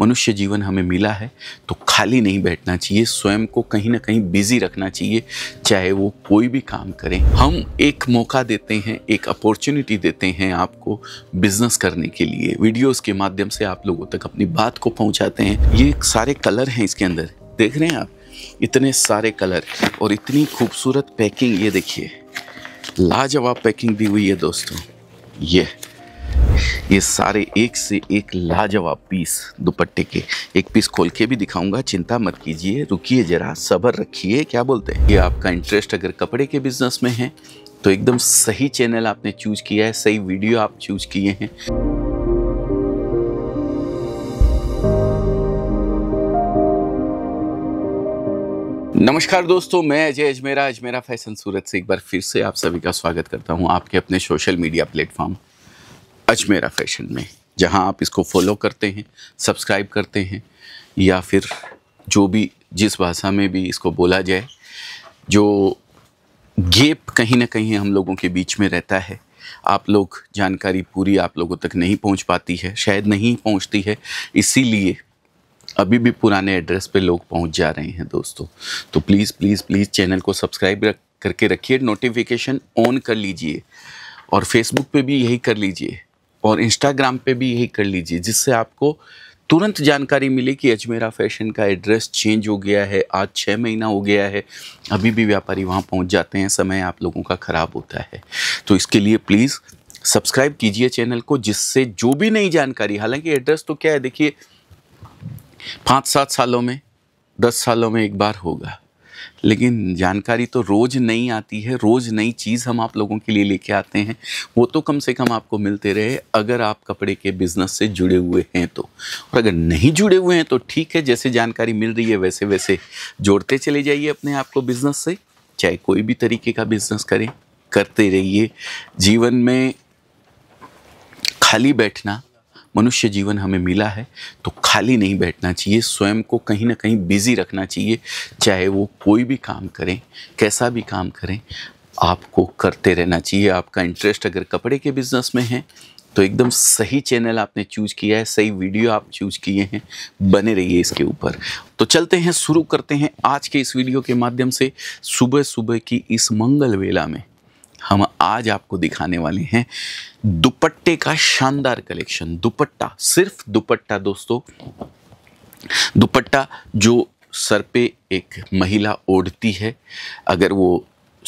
मनुष्य जीवन हमें मिला है तो खाली नहीं बैठना चाहिए स्वयं को कहीं ना कहीं बिजी रखना चाहिए चाहे वो कोई भी काम करें हम एक मौका देते हैं एक अपॉर्चुनिटी देते हैं आपको बिजनेस करने के लिए वीडियोस के माध्यम से आप लोगों तक अपनी बात को पहुंचाते हैं ये सारे कलर हैं इसके अंदर देख रहे हैं आप इतने सारे कलर और इतनी खूबसूरत पैकिंग ये देखिए लाजवाब पैकिंग दी हुई है दोस्तों ये ये सारे एक से एक लाजवाब पीस दुपट्टे के एक पीस खोल के भी दिखाऊंगा चिंता मत कीजिए रुकिए ज़रा सबर रखिए क्या बोलते हैं ये आपका इंटरेस्ट अगर कपड़े के बिजनेस में है तो एकदम सही चैनल आपने चूज किया है सही वीडियो आप चूज किए हैं नमस्कार दोस्तों मैं अजय अजमेरा अजमेरा फैशन सूरत से एक बार फिर से आप सभी का स्वागत करता हूं आपके अपने social media platform Ajmera fashion में जहां आप इसको फॉलो करते हैं सब्सक्राइब करते हैं या फिर जो भी जिस भाषा में भी इसको बोला जाए जो गेप कहीं ना कहीं हम लोगों के बीच में रहता है आप लोग जानकारी पूरी आप लोगों तक नहीं पहुंच पाती है शायद नहीं पहुंचती है इसीलिए अभी भी पुराने एड्रेस पे लोग पहुंच जा रहे हैं दोस्तों तो प्लीज़ प्लीज़ प्लीज़ चैनल को सब्सक्राइब रख करके रखिए नोटिफिकेशन ऑन कर लीजिए और फेसबुक पे भी यही कर लीजिए और इंस्टाग्राम पे भी यही कर लीजिए जिससे आपको तुरंत जानकारी मिले कि अजमेरा फैशन का एड्रेस चेंज हो गया है आज छः महीना हो गया है अभी भी व्यापारी वहाँ पहुँच जाते हैं समय आप लोगों का ख़राब होता है तो इसके लिए प्लीज़ सब्सक्राइब कीजिए चैनल को जिससे जो भी नई जानकारी हालांकि एड्रेस तो क्या है देखिए पाँच सात सालों में दस सालों में एक बार होगा लेकिन जानकारी तो रोज़ नई आती है रोज़ नई चीज़ हम आप लोगों के लिए लेके आते हैं वो तो कम से कम आपको मिलते रहे अगर आप कपड़े के बिज़नेस से जुड़े हुए हैं तो और अगर नहीं जुड़े हुए हैं तो ठीक है जैसे जानकारी मिल रही है वैसे वैसे जोड़ते चले जाइए अपने आप को बिज़नेस से चाहे कोई भी तरीके का बिज़नेस करें करते रहिए जीवन में खाली बैठना मनुष्य जीवन हमें मिला है तो खाली नहीं बैठना चाहिए स्वयं को कहीं ना कहीं बिज़ी रखना चाहिए चाहे वो कोई भी काम करें कैसा भी काम करें आपको करते रहना चाहिए आपका इंटरेस्ट अगर कपड़े के बिज़नेस में है तो एकदम सही चैनल आपने चूज किया है सही वीडियो आप चूज किए हैं बने रहिए इसके ऊपर तो चलते हैं शुरू करते हैं आज के इस वीडियो के माध्यम से सुबह सुबह की इस मंगल वेला में हम आज आपको दिखाने वाले हैं दुपट्टे का शानदार कलेक्शन दुपट्टा सिर्फ दुपट्टा दोस्तों दुपट्टा जो सर पे एक महिला ओढ़ती है अगर वो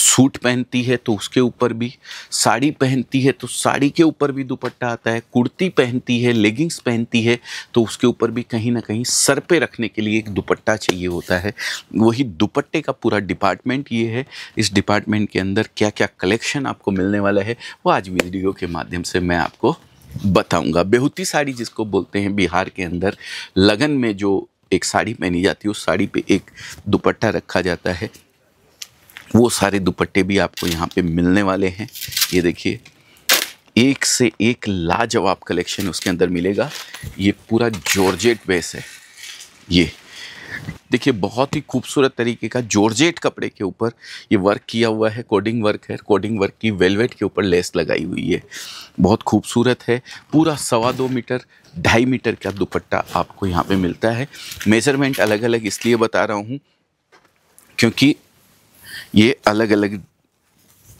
सूट पहनती है तो उसके ऊपर भी साड़ी पहनती है तो साड़ी के ऊपर भी दुपट्टा आता है कुर्ती पहनती है लेगिंग्स पहनती है तो उसके ऊपर भी कहीं ना कहीं सर पे रखने के लिए एक दुपट्टा चाहिए होता है वही दुपट्टे का पूरा डिपार्टमेंट ये है इस डिपार्टमेंट के अंदर क्या क्या कलेक्शन आपको मिलने वाला है वो आज वीडियो के माध्यम से मैं आपको बताऊँगा बेहूती साड़ी जिसको बोलते हैं बिहार के अंदर लगन में जो एक साड़ी पहनी जाती है उस साड़ी पे एक दुपट्टा रखा जाता है वो सारे दुपट्टे भी आपको यहाँ पे मिलने वाले हैं ये देखिए एक से एक लाजवाब कलेक्शन उसके अंदर मिलेगा ये पूरा जॉर्जेट बेस है ये देखिए बहुत ही खूबसूरत तरीके का जॉर्जेट कपड़े के ऊपर ये वर्क किया हुआ है कोडिंग वर्क है कोडिंग वर्क की वेलवेट के ऊपर लेस लगाई हुई है बहुत खूबसूरत है पूरा सवा दो मीटर ढाई मीटर का दुपट्टा आपको यहाँ पे मिलता है मेजरमेंट अलग अलग इसलिए बता रहा हूँ क्योंकि ये अलग अलग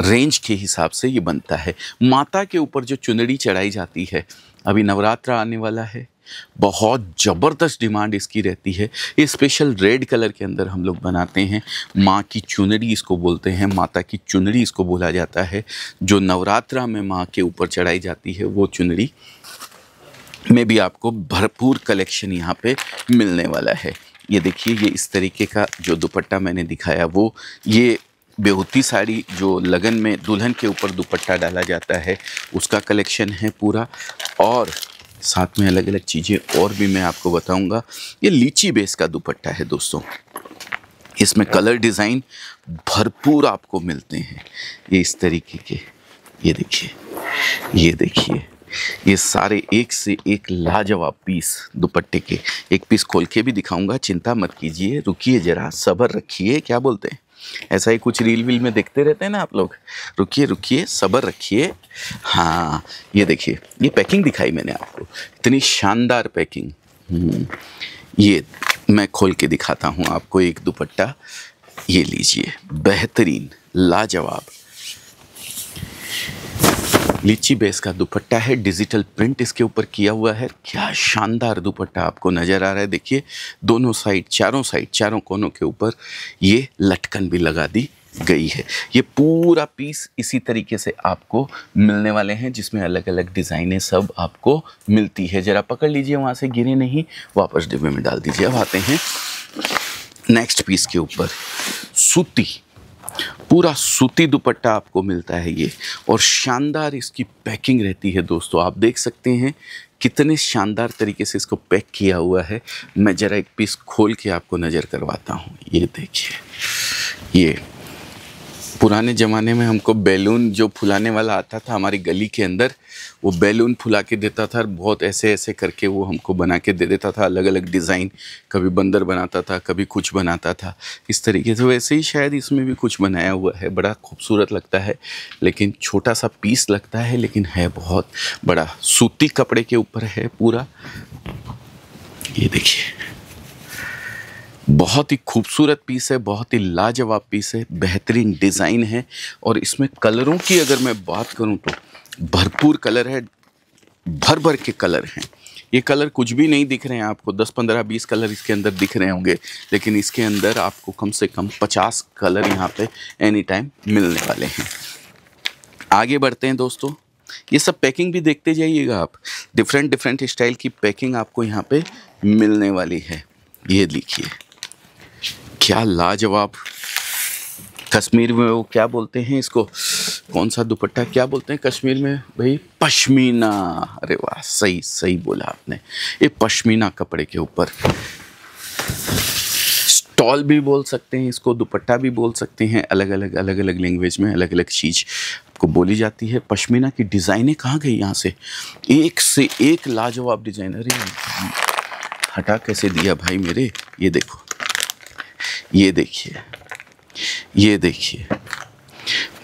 रेंज के हिसाब से ये बनता है माता के ऊपर जो चुनड़ी चढ़ाई जाती है अभी नवरात्र आने वाला है बहुत ज़बरदस्त डिमांड इसकी रहती है ये स्पेशल रेड कलर के अंदर हम लोग बनाते हैं माँ की चुनरी इसको बोलते हैं माता की चुनरी इसको बोला जाता है जो नवरात्रा में माँ के ऊपर चढ़ाई जाती है वो चुनरी में भी आपको भरपूर कलेक्शन यहाँ पे मिलने वाला है ये देखिए ये इस तरीके का जो दुपट्टा मैंने दिखाया वो ये बेहूती साड़ी जो लगन में दुल्हन के ऊपर दुपट्टा डाला जाता है उसका कलेक्शन है पूरा और साथ में अलग अलग चीज़ें और भी मैं आपको बताऊंगा ये लीची बेस का दुपट्टा है दोस्तों इसमें कलर डिज़ाइन भरपूर आपको मिलते हैं ये इस तरीके के ये देखिए ये देखिए ये सारे एक से एक लाजवाब पीस दुपट्टे के एक पीस खोल के भी दिखाऊंगा चिंता मत कीजिए रुकिए ज़रा सबर रखिए क्या बोलते हैं ऐसा ही कुछ रील वील में देखते रहते हैं ना आप लोग रुकिए रुकिए सबर रखिए हाँ ये देखिए ये पैकिंग दिखाई मैंने आपको इतनी शानदार पैकिंग हम्म, ये मैं खोल के दिखाता हूँ आपको एक दुपट्टा ये लीजिए बेहतरीन लाजवाब लीची बेस का दुपट्टा है डिजिटल प्रिंट इसके ऊपर किया हुआ है क्या शानदार दुपट्टा आपको नज़र आ रहा है देखिए दोनों साइड चारों साइड चारों कोनों के ऊपर ये लटकन भी लगा दी गई है ये पूरा पीस इसी तरीके से आपको मिलने वाले हैं जिसमें अलग अलग डिज़ाइनें सब आपको मिलती है ज़रा पकड़ लीजिए वहाँ से गिरे नहीं वापस डिब्बे में डाल दीजिए अब आते हैं नेक्स्ट पीस के ऊपर सूती पूरा सूती दुपट्टा आपको मिलता है ये और शानदार इसकी पैकिंग रहती है दोस्तों आप देख सकते हैं कितने शानदार तरीके से इसको पैक किया हुआ है मैं ज़रा एक पीस खोल के आपको नज़र करवाता हूँ ये देखिए ये पुराने ज़माने में हमको बैलून जो फुलाने वाला आता था हमारी गली के अंदर वो बैलून फुला के देता था बहुत ऐसे ऐसे करके वो हमको बना के दे देता था अलग अलग डिज़ाइन कभी बंदर बनाता था कभी कुछ बनाता था इस तरीके से वैसे ही शायद इसमें भी कुछ बनाया हुआ है बड़ा खूबसूरत लगता है लेकिन छोटा सा पीस लगता है लेकिन है बहुत बड़ा सूती कपड़े के ऊपर है पूरा ये देखिए बहुत ही खूबसूरत पीस है बहुत ही लाजवाब पीस है बेहतरीन डिज़ाइन है और इसमें कलरों की अगर मैं बात करूं तो भरपूर कलर है भर भर के कलर हैं ये कलर कुछ भी नहीं दिख रहे हैं आपको 10 15 20 कलर इसके अंदर दिख रहे होंगे लेकिन इसके अंदर आपको कम से कम 50 कलर यहाँ पे एनी टाइम मिलने वाले हैं आगे बढ़ते हैं दोस्तों ये सब पैकिंग भी देखते जाइएगा आप डिफरेंट डिफरेंट स्टाइल की पैकिंग आपको यहाँ पे मिलने वाली है ये लिखिए क्या लाजवाब कश्मीर में वो क्या बोलते हैं इसको कौन सा दुपट्टा क्या बोलते हैं कश्मीर में भाई पश्मीना अरे वाह सही सही बोला आपने ये पश्मीना कपड़े के ऊपर स्टॉल भी बोल सकते हैं इसको दुपट्टा भी बोल सकते हैं अलग अलग अलग अलग लैंग्वेज में अलग अलग चीज़ आपको बोली जाती है पश्मीना की डिज़ाइनें कहाँ गई यहाँ से एक से एक लाजवाब डिजाइनर हटा कैसे दिया भाई मेरे ये देखो ये देखिए ये देखिए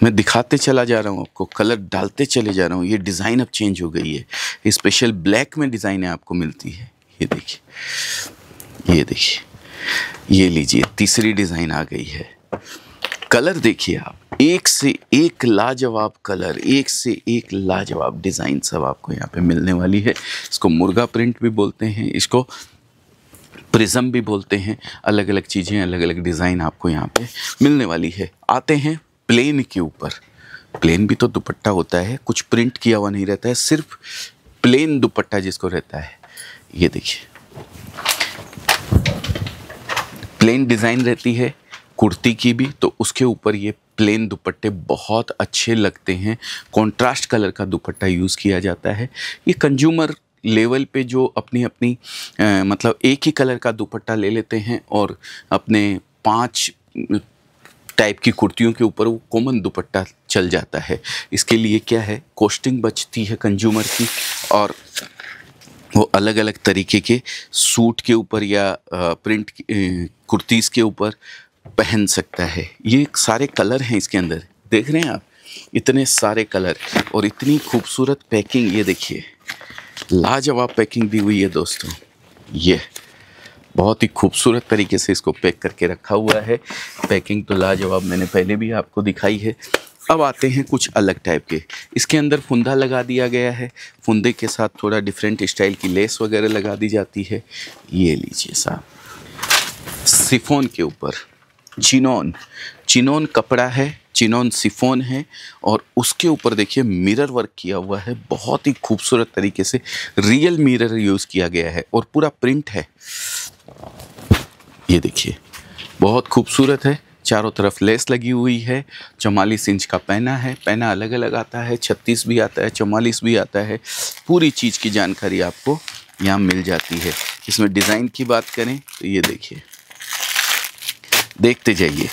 मैं दिखाते चला जा रहा हूँ आपको कलर डालते चले जा रहा हूँ ये डिज़ाइन अब चेंज हो गई है स्पेशल ब्लैक में डिज़ाइनें आपको मिलती है ये देखिए ये देखिए ये लीजिए तीसरी डिज़ाइन आ गई है कलर देखिए आप एक से एक लाजवाब कलर एक से एक लाजवाब डिज़ाइन सब आपको यहाँ पे मिलने वाली है इसको मुर्गा प्रिंट भी बोलते हैं इसको प्रिज्म भी बोलते हैं अलग अलग चीज़ें अलग अलग डिज़ाइन आपको यहाँ पे मिलने वाली है आते हैं प्लेन के ऊपर प्लेन भी तो दुपट्टा होता है कुछ प्रिंट किया हुआ नहीं रहता है सिर्फ प्लेन दुपट्टा जिसको रहता है ये देखिए प्लेन डिज़ाइन रहती है कुर्ती की भी तो उसके ऊपर ये प्लेन दुपट्टे बहुत अच्छे लगते हैं कंट्रास्ट कलर का दुपट्टा यूज़ किया जाता है ये कंज्यूमर लेवल पे जो अपनी अपनी आ, मतलब एक ही कलर का दुपट्टा ले लेते हैं और अपने पांच टाइप की कुर्तियों के ऊपर वो कॉमन दुपट्टा चल जाता है इसके लिए क्या है कॉस्टिंग बचती है कंज्यूमर की और वो अलग अलग तरीके के सूट के ऊपर या प्रिंट कुर्तीज़ के ऊपर पहन सकता है ये सारे कलर हैं इसके अंदर देख रहे हैं आप इतने सारे कलर और इतनी खूबसूरत पैकिंग ये देखिए लाजवाब पैकिंग दी हुई है दोस्तों ये बहुत ही खूबसूरत तरीके से इसको पैक करके रखा हुआ है पैकिंग तो लाजवाब मैंने पहले भी आपको दिखाई है अब आते हैं कुछ अलग टाइप के इसके अंदर फुंदा लगा दिया गया है फुंदे के साथ थोड़ा डिफरेंट स्टाइल की लेस वगैरह लगा दी जाती है ये लीजिए साहब सिफोन के ऊपर चिनोन चिनोन कपड़ा है चिनोन सिफोन है और उसके ऊपर देखिए मिरर वर्क किया हुआ है बहुत ही खूबसूरत तरीके से रियल मिरर यूज़ किया गया है और पूरा प्रिंट है ये देखिए बहुत खूबसूरत है चारों तरफ लेस लगी हुई है चौवालीस इंच का पैना है पैना अलग अलग आता है छत्तीस भी आता है चौवालीस भी आता है पूरी चीज़ की जानकारी आपको यहाँ मिल जाती है इसमें डिज़ाइन की बात करें तो ये देखिए देखते जाइए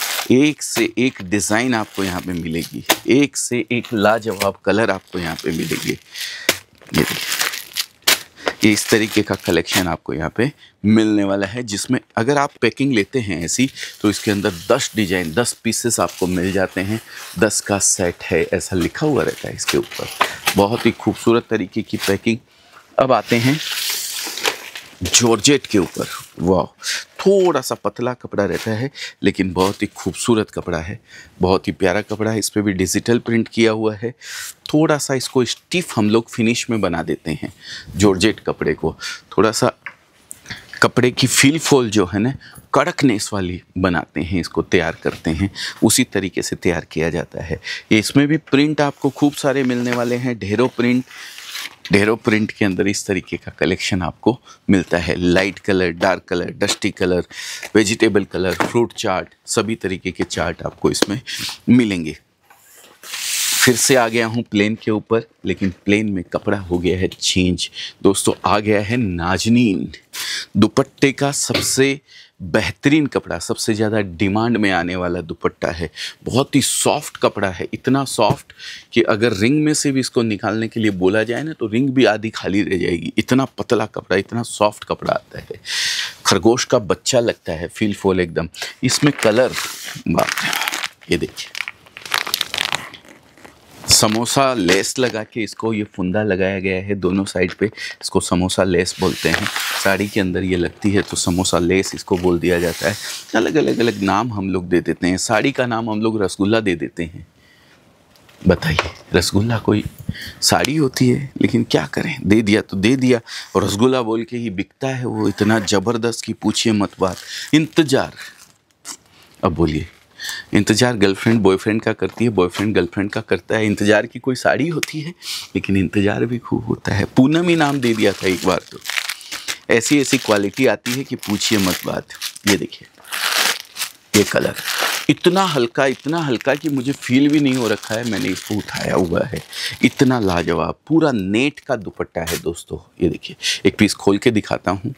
एक से एक डिज़ाइन आपको यहाँ पे मिलेगी एक से एक लाजवाब कलर आपको यहाँ पे मिलेंगे ये देखिए ये इस तरीके का कलेक्शन आपको यहाँ पे मिलने वाला है जिसमें अगर आप पैकिंग लेते हैं ऐसी तो इसके अंदर 10 डिजाइन 10 पीसेस आपको मिल जाते हैं 10 का सेट है ऐसा लिखा हुआ रहता है इसके ऊपर बहुत ही खूबसूरत तरीके की पैकिंग अब आते हैं जॉर्जेट के ऊपर वाह थोड़ा सा पतला कपड़ा रहता है लेकिन बहुत ही खूबसूरत कपड़ा है बहुत ही प्यारा कपड़ा है इस पर भी डिजिटल प्रिंट किया हुआ है थोड़ा सा इसको स्टिफ हम लोग फिनिश में बना देते हैं जॉर्जेट कपड़े को थोड़ा सा कपड़े की फील फॉल जो है ना कड़कनेस वाली बनाते हैं इसको तैयार करते हैं उसी तरीके से तैयार किया जाता है इसमें भी प्रिंट आपको खूब सारे मिलने वाले हैं ढेरों प्रिंट ढेरों प्रिंट के अंदर इस तरीके का कलेक्शन आपको मिलता है light colour dark colour dusty colour vegetable colour fruit chart सभी तरीके के चार्ट आपको इसमें मिलेंगे फिर से आ गया हूँ प्लेन के ऊपर लेकिन प्लेन में कपड़ा हो गया है चेंज दोस्तों आ गया है नाजनीन दुपट्टे का सबसे बेहतरीन कपड़ा सबसे ज़्यादा डिमांड में आने वाला दुपट्टा है बहुत ही सॉफ्ट कपड़ा है इतना सॉफ्ट कि अगर रिंग में से भी इसको निकालने के लिए बोला जाए ना तो रिंग भी आधी खाली रह जाएगी इतना पतला कपड़ा इतना सॉफ्ट कपड़ा आता है खरगोश का बच्चा लगता है फील फोल एकदम इसमें कलर ये देखिए समोसा लेस लगा के इसको ये फुंदा लगाया गया है दोनों साइड पे इसको समोसा लेस बोलते हैं साड़ी के अंदर ये लगती है तो समोसा लेस इसको बोल दिया जाता है अलग अलग अलग नाम हम लोग दे देते हैं साड़ी का नाम हम लोग रसगुल्ला दे देते हैं बताइए रसगुल्ला कोई साड़ी होती है लेकिन क्या करें दे दिया तो दे दिया और रसगुल्ला बोल के ही बिकता है वो इतना ज़बरदस्त कि पूछिए मत बात इंतज़ार अब बोलिए इंतज़ार गर्लफ्रेंड बॉयफ्रेंड का करती है बॉयफ्रेंड गर्लफ्रेंड का करता है इंतज़ार की कोई साड़ी होती है लेकिन इंतज़ार भी खूब होता है पूनम ही नाम दे दिया था एक बार तो ऐसी ऐसी क्वालिटी आती है कि पूछिए मत बात ये देखिए ये कलर इतना हल्का इतना हल्का कि मुझे फील भी नहीं हो रखा है मैंने इसको उठाया हुआ है इतना लाजवाब पूरा नेट का दुपट्टा है दोस्तों ये देखिए एक पीस खोल के दिखाता हूँ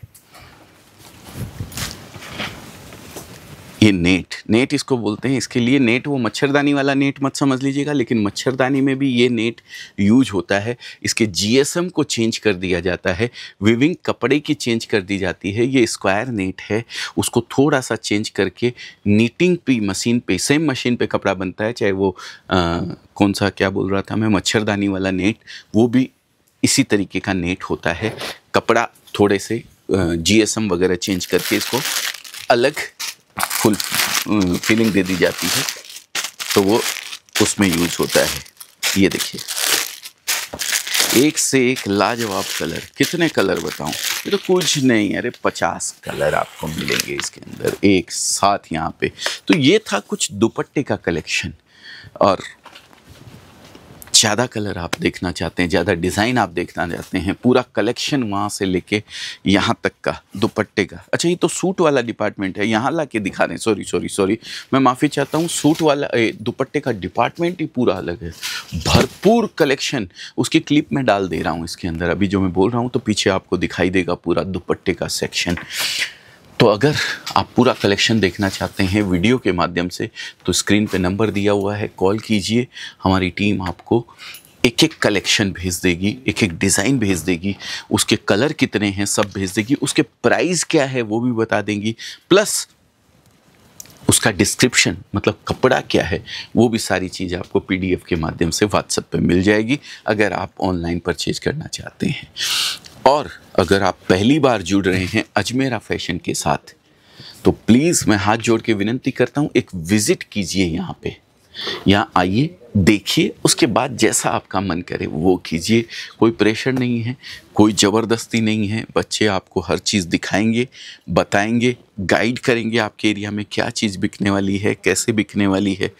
ये नेट नेट इसको बोलते हैं इसके लिए नेट वो मच्छरदानी वाला नेट मत समझ लीजिएगा लेकिन मच्छरदानी में भी ये नेट यूज होता है इसके जीएसएम को चेंज कर दिया जाता है विविंग कपड़े की चेंज कर दी जाती है ये स्क्वायर नेट है उसको थोड़ा सा चेंज करके नीटिंग पे मशीन पे सेम मशीन पे कपड़ा बनता है चाहे वो आ, कौन सा क्या बोल रहा था मैं मच्छरदानी वाला नेट वो भी इसी तरीके का नेट होता है कपड़ा थोड़े से जी वगैरह चेंज करके इसको अलग फुल फीलिंग दे दी जाती है तो वो उसमें यूज होता है ये देखिए एक से एक लाजवाब कलर कितने कलर बताऊं ये तो कुछ नहीं अरे पचास कलर आपको मिलेंगे इसके अंदर एक साथ यहाँ पे तो ये था कुछ दुपट्टे का कलेक्शन और ज़्यादा कलर आप देखना चाहते हैं ज़्यादा डिज़ाइन आप देखना चाहते हैं पूरा कलेक्शन वहाँ से लेके यहाँ तक का दुपट्टे का अच्छा ये तो सूट वाला डिपार्टमेंट है यहाँ ला के दिखा रहे हैं सॉरी सॉरी सॉरी मैं माफ़ी चाहता हूँ सूट वाला दुपट्टे का डिपार्टमेंट ही पूरा अलग है भरपूर कलेक्शन उसकी क्लिप मैं डाल दे रहा हूँ इसके अंदर अभी जो मैं बोल रहा हूँ तो पीछे आपको दिखाई देगा पूरा दुपट्टे का सेक्शन तो अगर आप पूरा कलेक्शन देखना चाहते हैं वीडियो के माध्यम से तो स्क्रीन पे नंबर दिया हुआ है कॉल कीजिए हमारी टीम आपको एक एक कलेक्शन भेज देगी एक एक डिज़ाइन भेज देगी उसके कलर कितने हैं सब भेज देगी उसके प्राइस क्या है वो भी बता देंगी प्लस उसका डिस्क्रिप्शन मतलब कपड़ा क्या है वो भी सारी चीज़ आपको पीडीएफ के माध्यम से व्हाट्सएप पे मिल जाएगी अगर आप ऑनलाइन परचेज करना चाहते हैं और अगर आप पहली बार जुड़ रहे हैं अजमेरा फैशन के साथ तो प्लीज़ मैं हाथ जोड़ के विनंती करता हूँ एक विज़िट कीजिए यहाँ पे यहाँ आइए देखिए उसके बाद जैसा आपका मन करे वो कीजिए कोई प्रेशर नहीं है कोई ज़बरदस्ती नहीं है बच्चे आपको हर चीज़ दिखाएंगे बताएंगे गाइड करेंगे आपके एरिया में क्या चीज़ बिकने वाली है कैसे बिकने वाली है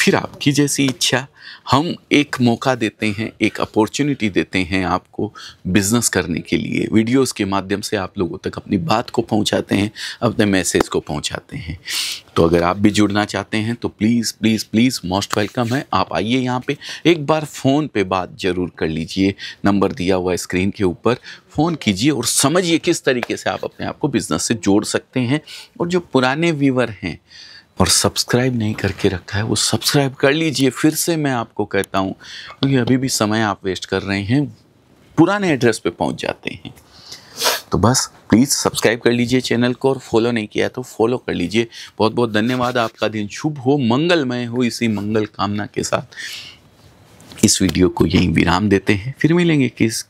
फिर आपकी जैसी इच्छा हम एक मौका देते हैं एक अपॉर्चुनिटी देते हैं आपको बिज़नेस करने के लिए वीडियोस के माध्यम से आप लोगों तक अपनी बात को पहुंचाते हैं अपने मैसेज को पहुंचाते हैं तो अगर आप भी जुड़ना चाहते हैं तो please please please most welcome है आप आइए यहाँ पे एक बार फ़ोन पे बात ज़रूर कर लीजिए नंबर दिया हुआ स्क्रीन के ऊपर फ़ोन कीजिए और समझिए किस तरीके से आप अपने आप को बिज़नेस से जोड़ सकते हैं और जो पुराने व्यूवर हैं और सब्सक्राइब नहीं करके रखा है वो सब्सक्राइब कर लीजिए फिर से मैं आपको कहता हूँ क्योंकि अभी भी समय आप वेस्ट कर रहे हैं पुराने एड्रेस पे पहुँच जाते हैं तो बस प्लीज़ सब्सक्राइब कर लीजिए चैनल को और फॉलो नहीं किया तो फॉलो कर लीजिए बहुत बहुत धन्यवाद आपका दिन शुभ हो मंगलमय हो इसी मंगल कामना के साथ इस वीडियो को यहीं विराम देते हैं फिर मिलेंगे किस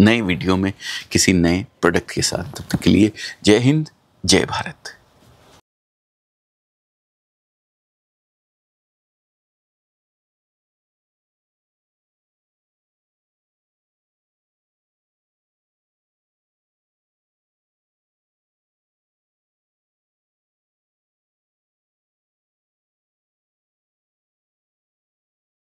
नए वीडियो में किसी नए प्रोडक्ट के साथ तब तक के लिए जय हिंद जय भारत